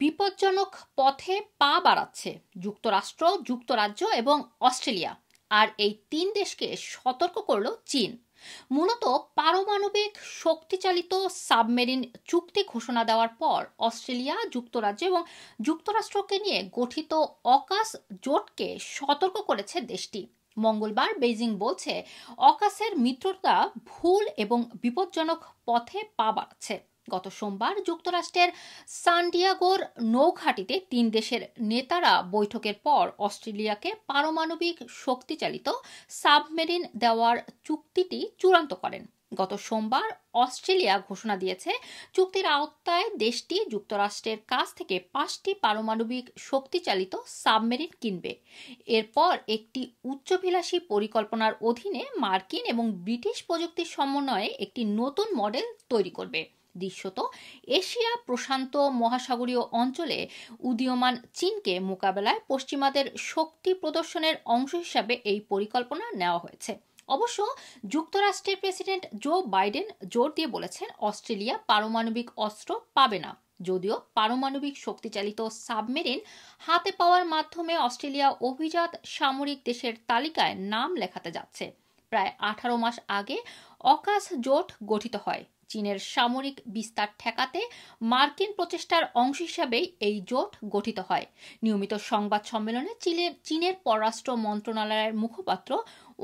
বিপজ্জনক পথে পা বাড়াচ্ছে যুক্তরাষ্ট্র যুক্তরাজ্য এবং অস্ট্রেলিয়া আর এই তিন দেশকে সতর্ক করল চীন মূলত পারমাণবিক শক্তিচালিত সাবমেরিন চুক্তি ঘোষণা দেওয়ার পর অস্ট্রেলিয়া যুক্তরাজ্য এবং যুক্তরাষ্ট্রকে নিয়ে গঠিত অকাশ জোটকে সতর্ক করেছে দেশটি মঙ্গলবার বেজিং বলছে অকাশের মিত্রতা ভুল এবং বিপজ্জনক পথে পা বাড়াচ্ছে গত সোমবার যুক্তরাষ্ট্রের সান্ডিয়াগোর নৌঘাটিতে তিন দেশের নেতারা বৈঠকের পর অস্ট্রেলিয়াকে পারমাণবিক শক্তিচালিত সাবমেরিন দেওয়ার চুক্তিটি চূড়ান্ত করেন গত সোমবার অস্ট্রেলিয়া ঘোষণা দিয়েছে চুক্তির আওতায় দেশটি যুক্তরাষ্ট্রের কাছ থেকে পাঁচটি পারমাণবিক শক্তিচালিত সাবমেরিন কিনবে এরপর একটি উচ্চভিলাষী পরিকল্পনার অধীনে মার্কিন এবং ব্রিটিশ প্রযুক্তির সমন্বয়ে একটি নতুন মডেল তৈরি করবে দৃশ্যত এশিয়া প্রশান্ত মহাসাগরীয় অঞ্চলে উদীয়মান চীনকে মোকাবেলায় পশ্চিমাদের শক্তি প্রদর্শনের অংশ হিসাবে এই পরিকল্পনা নেওয়া হয়েছে অবশ্য যুক্তরাষ্ট্রের প্রেসিডেন্ট জো বাইডেন জোর দিয়ে বলেছেন অস্ট্রেলিয়া পারমাণবিক অস্ত্র পাবে না যদিও পারমাণবিক শক্তিচালিত সাবমেরিন হাতে পাওয়ার মাধ্যমে অস্ট্রেলিয়া অভিজাত সামরিক দেশের তালিকায় নাম লেখাতে যাচ্ছে প্রায় আঠারো মাস আগে অকাশ জোট গঠিত হয় চীনের সামরিক বিস্তার ঠেকাতে মার্কিন প্রচেষ্টার অংশ হিসাবেই এই জোট গঠিত হয় নিয়মিত সংবাদ সম্মেলনে চীনের পররাষ্ট্র মন্ত্রণালয়ের মুখপাত্র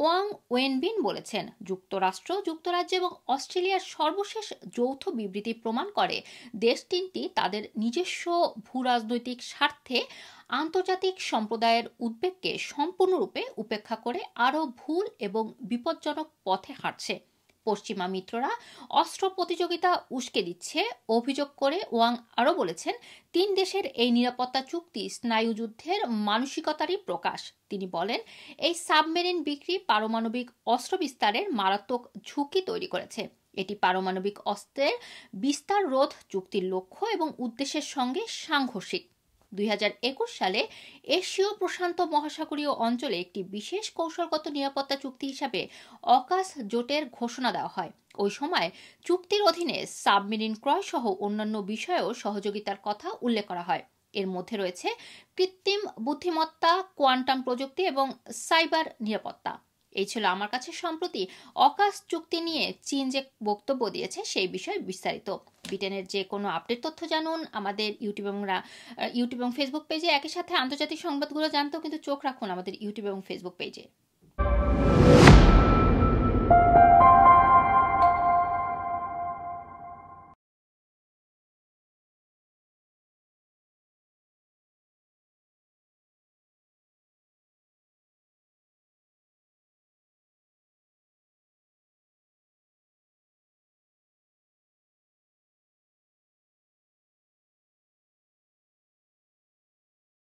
ওয়াং ওয়েনবিন বলেছেন যুক্তরাষ্ট্র যুক্তরাজ্য এবং অস্ট্রেলিয়ার সর্বশেষ যৌথ বিবৃতি প্রমাণ করে দেশ তিনটি তাদের নিজস্ব ভূরাজনৈতিক স্বার্থে আন্তর্জাতিক সম্প্রদায়ের উদ্বেগকে সম্পূর্ণরূপে উপেক্ষা করে আরও ভুল এবং বিপজ্জনক পথে হাঁটছে পশ্চিমা মিত্ররা অস্ত্র প্রতিযোগিতা উস্কে দিচ্ছে অভিযোগ করে ওয়াং আরও বলেছেন তিন দেশের এই নিরাপত্তা চুক্তি স্নায়ুযুদ্ধের মানসিকতারই প্রকাশ তিনি বলেন এই সাবমেরিন বিক্রি পারমাণবিক অস্ত্র বিস্তারের মারাত্মক ঝুঁকি তৈরি করেছে এটি পারমাণবিক অস্ত্রের বিস্তার রোধ চুক্তির লক্ষ্য এবং উদ্দেশ্যের সঙ্গে সাংঘর্ষিক দুই সালে এশীয় প্রশান্ত মহাসাগরীয় অঞ্চলে একটি বিশেষ কৌশলগত নিরাপত্তা চুক্তি হিসাবে অকাশ জোটের ঘোষণা দেওয়া হয় ওই সময় চুক্তির অধীনে সাবমেরিন ক্রয় সহ অন্যান্য বিষয়েও সহযোগিতার কথা উল্লেখ করা হয় এর মধ্যে রয়েছে কৃত্রিম বুদ্ধিমত্তা কোয়ান্টাম প্রযুক্তি এবং সাইবার নিরাপত্তা এই ছিল আমার কাছে সম্প্রতি অকাশ চুক্তি নিয়ে চীন যে বক্তব্য দিয়েছে সেই বিষয়ে বিস্তারিত ব্রিটেনের যে কোনো আপডেট তথ্য জানুন আমাদের ইউটিউব এবং ইউটিউব এবং ফেসবুক পেজে একই সাথে আন্তর্জাতিক সংবাদগুলো জানতেও কিন্তু চোখ রাখুন আমাদের ইউটিউব এবং ফেসবুক পেজে